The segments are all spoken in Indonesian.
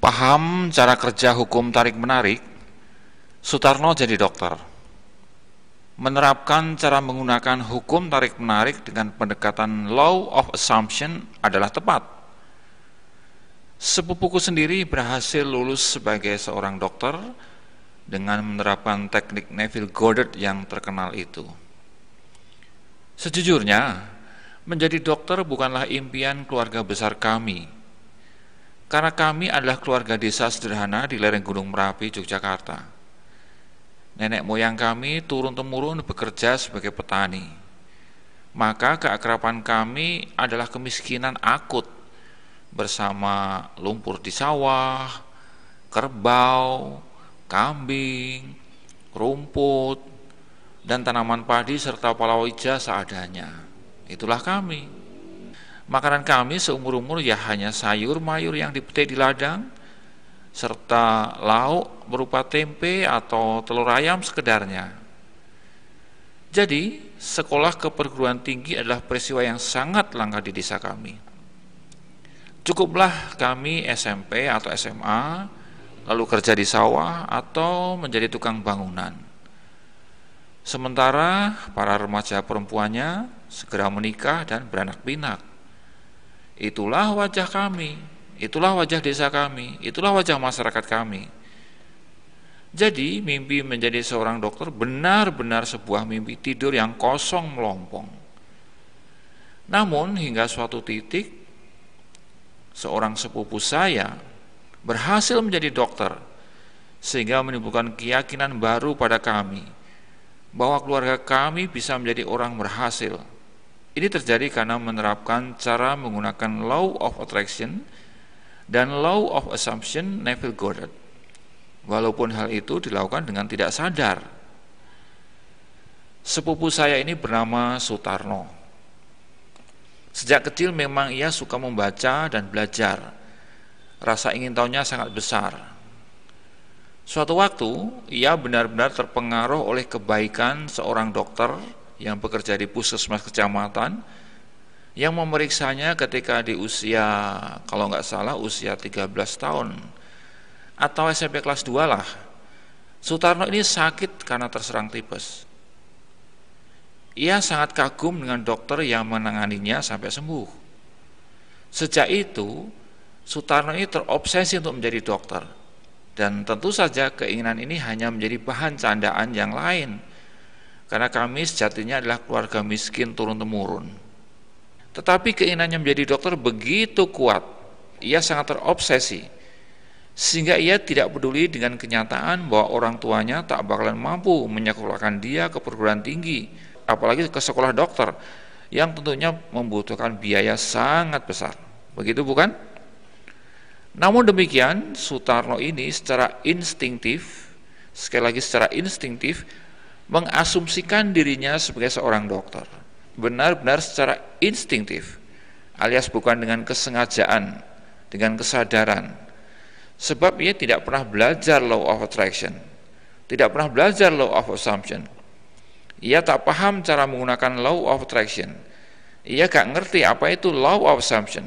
paham cara kerja hukum tarik-menarik, Sutarno jadi dokter. Menerapkan cara menggunakan hukum tarik-menarik dengan pendekatan law of assumption adalah tepat. Sepupuku sendiri berhasil lulus sebagai seorang dokter dengan menerapkan teknik Neville Goddard yang terkenal itu. Sejujurnya, menjadi dokter bukanlah impian keluarga besar kami karena kami adalah keluarga desa sederhana di lereng Gunung Merapi, Yogyakarta. Nenek moyang kami turun-temurun bekerja sebagai petani. Maka keakraban kami adalah kemiskinan akut bersama lumpur di sawah, kerbau, kambing, rumput, dan tanaman padi serta palawija seadanya. Itulah kami. Makanan kami seumur-umur ya hanya sayur mayur yang dipetik di ladang, serta lauk berupa tempe atau telur ayam sekedarnya. Jadi, sekolah ke perguruan tinggi adalah peristiwa yang sangat langka di desa kami. Cukuplah kami SMP atau SMA, lalu kerja di sawah atau menjadi tukang bangunan. Sementara para remaja perempuannya segera menikah dan beranak pinak. Itulah wajah kami, itulah wajah desa kami, itulah wajah masyarakat kami. Jadi mimpi menjadi seorang dokter benar-benar sebuah mimpi tidur yang kosong melompong. Namun hingga suatu titik seorang sepupu saya berhasil menjadi dokter sehingga menimbulkan keyakinan baru pada kami bahwa keluarga kami bisa menjadi orang berhasil ini terjadi karena menerapkan cara menggunakan law of attraction dan law of assumption Neville Goddard. Walaupun hal itu dilakukan dengan tidak sadar. Sepupu saya ini bernama Sutarno. Sejak kecil memang ia suka membaca dan belajar. Rasa ingin tahunya sangat besar. Suatu waktu ia benar-benar terpengaruh oleh kebaikan seorang dokter yang bekerja di puskesmas kecamatan yang memeriksanya ketika di usia kalau nggak salah usia 13 tahun atau SMP kelas 2 lah Sutarno ini sakit karena terserang tipes ia sangat kagum dengan dokter yang menanganinya sampai sembuh sejak itu Sutarno ini terobsesi untuk menjadi dokter dan tentu saja keinginan ini hanya menjadi bahan candaan yang lain karena kami sejatinya adalah keluarga miskin turun-temurun. Tetapi keinginannya menjadi dokter begitu kuat, ia sangat terobsesi, sehingga ia tidak peduli dengan kenyataan bahwa orang tuanya tak bakalan mampu menyekolahkan dia ke perguruan tinggi, apalagi ke sekolah dokter, yang tentunya membutuhkan biaya sangat besar. Begitu bukan? Namun demikian, Sutarno ini secara instingtif, sekali lagi secara instingtif, mengasumsikan dirinya sebagai seorang dokter benar-benar secara instingtif alias bukan dengan kesengajaan dengan kesadaran sebab ia tidak pernah belajar law of attraction tidak pernah belajar law of assumption ia tak paham cara menggunakan law of attraction ia gak ngerti apa itu law of assumption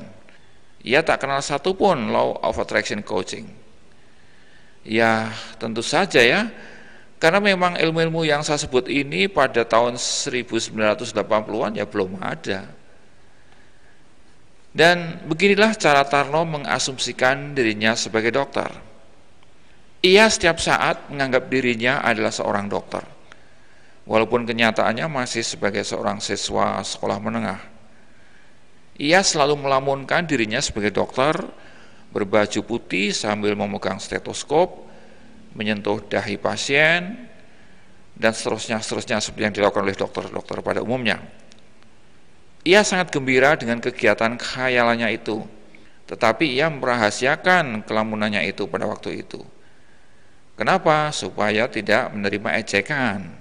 ia tak kenal satupun law of attraction coaching ya tentu saja ya karena memang ilmu-ilmu yang saya sebut ini pada tahun 1980-an ya belum ada. Dan beginilah cara Tarno mengasumsikan dirinya sebagai dokter. Ia setiap saat menganggap dirinya adalah seorang dokter. Walaupun kenyataannya masih sebagai seorang siswa sekolah menengah. Ia selalu melamunkan dirinya sebagai dokter, berbaju putih sambil memegang stetoskop, menyentuh dahi pasien dan seterusnya seterusnya seperti yang dilakukan oleh dokter-dokter pada umumnya. Ia sangat gembira dengan kegiatan khayalannya itu, tetapi ia merahasiakan kelamunannya itu pada waktu itu. Kenapa? Supaya tidak menerima ejekan.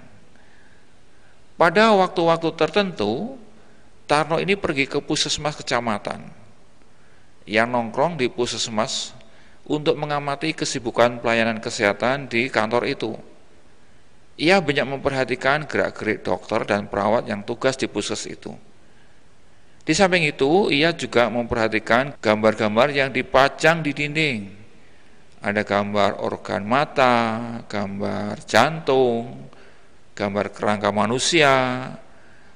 Pada waktu-waktu tertentu, Tarno ini pergi ke puskesmas kecamatan. Ia nongkrong di puskesmas untuk mengamati kesibukan pelayanan kesehatan di kantor itu. Ia banyak memperhatikan gerak-gerik dokter dan perawat yang tugas di puskes itu. Di samping itu, ia juga memperhatikan gambar-gambar yang dipajang di dinding. Ada gambar organ mata, gambar jantung, gambar kerangka manusia,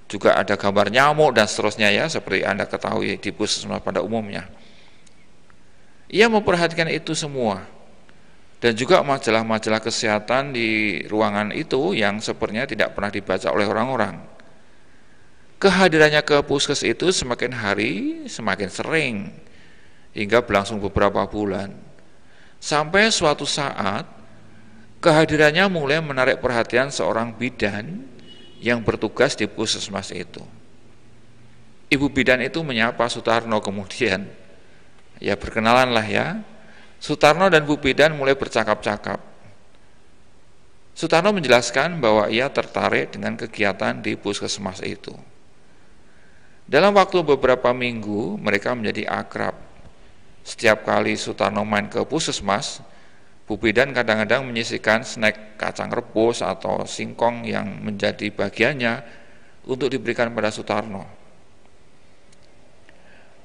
juga ada gambar nyamuk dan seterusnya ya, seperti Anda ketahui di puskesmas pada umumnya. Ia memperhatikan itu semua. Dan juga majalah-majalah kesehatan di ruangan itu yang sepertinya tidak pernah dibaca oleh orang-orang. Kehadirannya ke puskes itu semakin hari semakin sering hingga berlangsung beberapa bulan. Sampai suatu saat kehadirannya mulai menarik perhatian seorang bidan yang bertugas di puskesmas itu. Ibu bidan itu menyapa Sutarno kemudian, ya berkenalan lah ya. Sutarno dan Bupidan mulai bercakap-cakap. Sutarno menjelaskan bahwa ia tertarik dengan kegiatan di puskesmas itu. Dalam waktu beberapa minggu, mereka menjadi akrab. Setiap kali Sutarno main ke puskesmas, Bupidan kadang-kadang menyisihkan snack kacang rebus atau singkong yang menjadi bagiannya untuk diberikan pada Sutarno.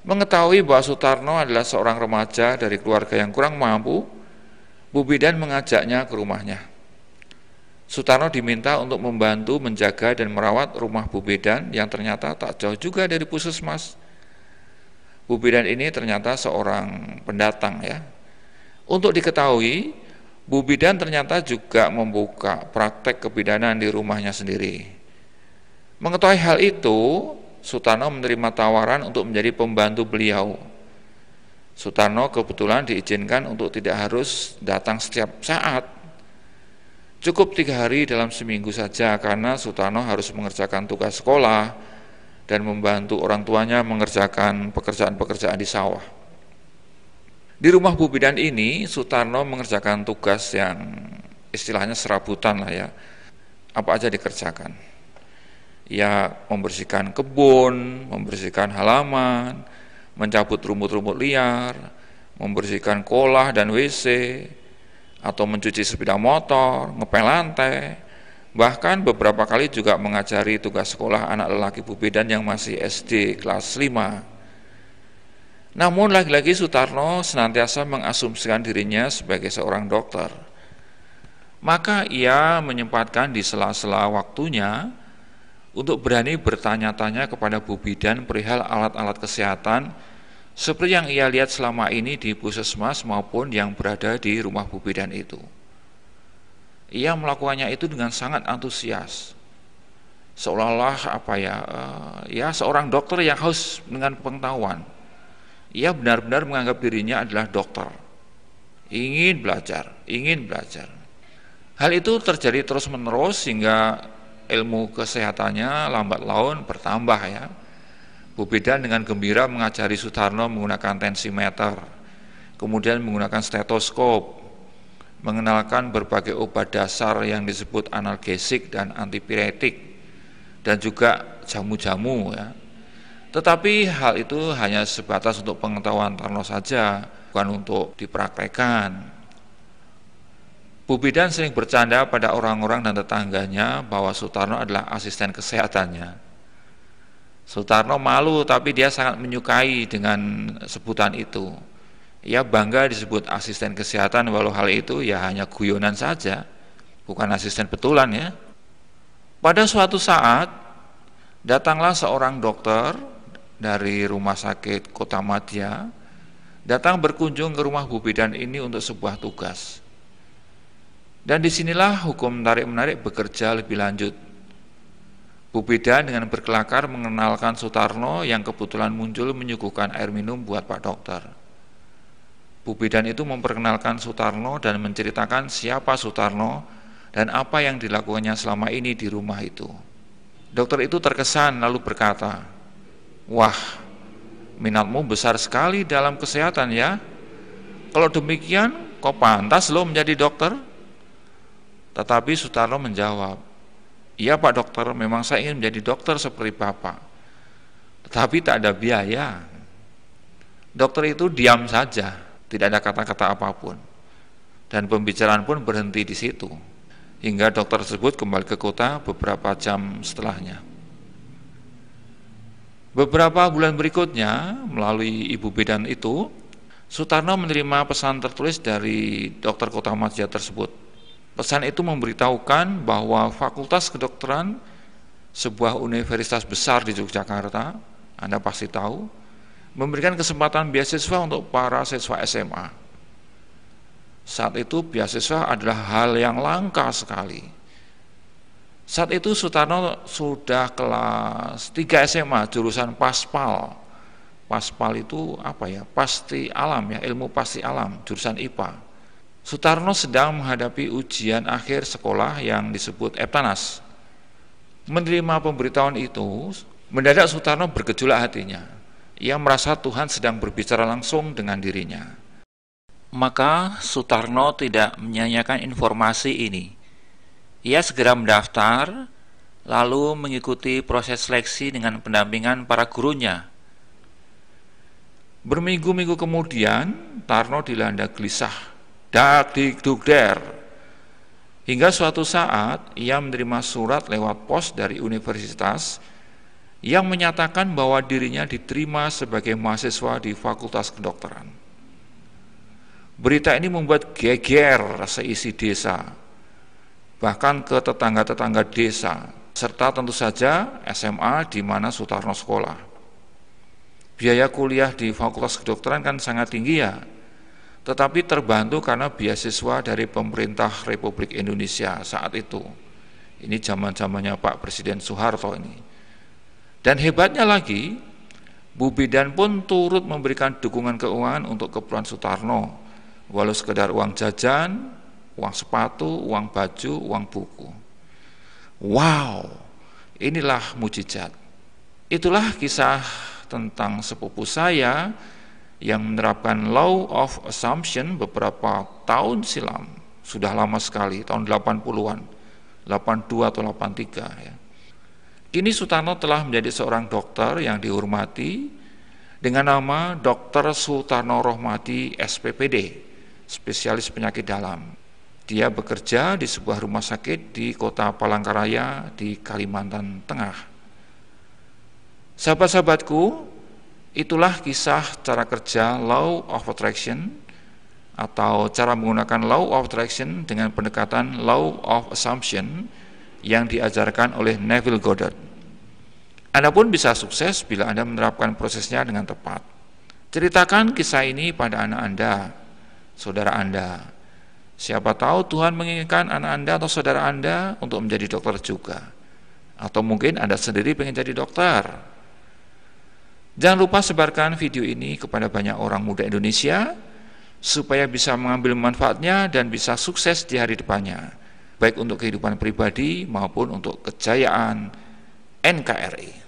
Mengetahui bahwa Sutarno adalah seorang remaja dari keluarga yang kurang mampu, Bubidan mengajaknya ke rumahnya. Sutarno diminta untuk membantu menjaga dan merawat rumah Bubidan yang ternyata tak jauh juga dari puskesmas. Bubidan ini ternyata seorang pendatang ya. Untuk diketahui, Bubidan ternyata juga membuka praktek kebidanan di rumahnya sendiri. Mengetahui hal itu, Sutano menerima tawaran untuk menjadi pembantu beliau. Sutano kebetulan diizinkan untuk tidak harus datang setiap saat. Cukup tiga hari dalam seminggu saja karena Sutano harus mengerjakan tugas sekolah dan membantu orang tuanya mengerjakan pekerjaan-pekerjaan di sawah. Di rumah Bu Bidan ini Sutarno mengerjakan tugas yang istilahnya serabutan lah ya, apa aja dikerjakan ya membersihkan kebun, membersihkan halaman, mencabut rumput-rumput liar, membersihkan kolah dan WC, atau mencuci sepeda motor, ngepel lantai, bahkan beberapa kali juga mengajari tugas sekolah anak lelaki Bubedan yang masih SD kelas 5. Namun lagi-lagi Sutarno senantiasa mengasumsikan dirinya sebagai seorang dokter. Maka ia menyempatkan di sela-sela waktunya untuk berani bertanya-tanya kepada Bu Bidan perihal alat-alat kesehatan seperti yang ia lihat selama ini di Puskesmas maupun yang berada di rumah Bu Bidan itu. Ia melakukannya itu dengan sangat antusias. Seolah-olah apa ya, eh, ya seorang dokter yang haus dengan pengetahuan. Ia benar-benar menganggap dirinya adalah dokter. Ingin belajar, ingin belajar. Hal itu terjadi terus-menerus sehingga ilmu kesehatannya lambat laun bertambah ya. Bupedan dengan gembira mengajari Sutarno menggunakan tensimeter, kemudian menggunakan stetoskop, mengenalkan berbagai obat dasar yang disebut analgesik dan antipiretik, dan juga jamu-jamu ya. Tetapi hal itu hanya sebatas untuk pengetahuan Tarno saja, bukan untuk dipraktekkan. Bubidan sering bercanda pada orang-orang dan tetangganya bahwa Sutarno adalah asisten kesehatannya. Sutarno malu tapi dia sangat menyukai dengan sebutan itu. Ia bangga disebut asisten kesehatan walau hal itu ya hanya guyonan saja, bukan asisten betulan ya. Pada suatu saat datanglah seorang dokter dari rumah sakit Kota Madya datang berkunjung ke rumah Bubidan ini untuk sebuah tugas. Dan disinilah hukum tarik-menarik bekerja lebih lanjut. Bubeda dengan berkelakar mengenalkan Sutarno yang kebetulan muncul menyuguhkan air minum buat Pak Dokter. Bubedan itu memperkenalkan Sutarno dan menceritakan siapa Sutarno dan apa yang dilakukannya selama ini di rumah itu. Dokter itu terkesan lalu berkata, Wah, minatmu besar sekali dalam kesehatan ya. Kalau demikian, kau pantas lo menjadi dokter?' Tetapi Sutarno menjawab, "Iya Pak Dokter, memang saya ingin menjadi dokter seperti Bapak. Tetapi tak ada biaya." Dokter itu diam saja, tidak ada kata-kata apapun. Dan pembicaraan pun berhenti di situ. Hingga dokter tersebut kembali ke kota beberapa jam setelahnya. Beberapa bulan berikutnya, melalui ibu bidan itu, Sutarno menerima pesan tertulis dari dokter kota Majaya tersebut Pesan itu memberitahukan bahwa Fakultas Kedokteran sebuah universitas besar di Yogyakarta, Anda pasti tahu, memberikan kesempatan beasiswa untuk para siswa SMA. Saat itu beasiswa adalah hal yang langka sekali. Saat itu Sutarno sudah kelas 3 SMA jurusan Paspal. Paspal itu apa ya? Pasti alam ya, ilmu pasti alam, jurusan IPA Sutarno sedang menghadapi ujian akhir sekolah yang disebut Eptanas. Menerima pemberitahuan itu, mendadak Sutarno bergejolak hatinya. Ia merasa Tuhan sedang berbicara langsung dengan dirinya. Maka Sutarno tidak menyanyikan informasi ini. Ia segera mendaftar, lalu mengikuti proses seleksi dengan pendampingan para gurunya. Berminggu-minggu kemudian, Tarno dilanda gelisah dadik dugder Hingga suatu saat ia menerima surat lewat pos dari universitas yang menyatakan bahwa dirinya diterima sebagai mahasiswa di Fakultas Kedokteran. Berita ini membuat geger seisi desa, bahkan ke tetangga-tetangga desa, serta tentu saja SMA di mana Sutarno sekolah. Biaya kuliah di Fakultas Kedokteran kan sangat tinggi ya, tetapi terbantu karena beasiswa dari pemerintah Republik Indonesia saat itu. Ini zaman-zamannya Pak Presiden Soeharto ini. Dan hebatnya lagi, Bu Bidan pun turut memberikan dukungan keuangan untuk keperluan Sutarno, walau sekedar uang jajan, uang sepatu, uang baju, uang buku. Wow, inilah mujizat. Itulah kisah tentang sepupu saya yang menerapkan law of assumption beberapa tahun silam sudah lama sekali tahun 80-an 82 atau 83 ya. Kini Sutarno telah menjadi seorang dokter yang dihormati dengan nama Dr. Sutarno Rohmati SPPD spesialis penyakit dalam dia bekerja di sebuah rumah sakit di kota Palangkaraya di Kalimantan Tengah sahabat-sahabatku Itulah kisah cara kerja law of attraction atau cara menggunakan law of attraction dengan pendekatan law of assumption yang diajarkan oleh Neville Goddard. Anda pun bisa sukses bila Anda menerapkan prosesnya dengan tepat. Ceritakan kisah ini pada anak Anda, saudara Anda. Siapa tahu Tuhan menginginkan anak Anda atau saudara Anda untuk menjadi dokter juga. Atau mungkin Anda sendiri ingin jadi dokter Jangan lupa sebarkan video ini kepada banyak orang muda Indonesia supaya bisa mengambil manfaatnya dan bisa sukses di hari depannya, baik untuk kehidupan pribadi maupun untuk kejayaan NKRI.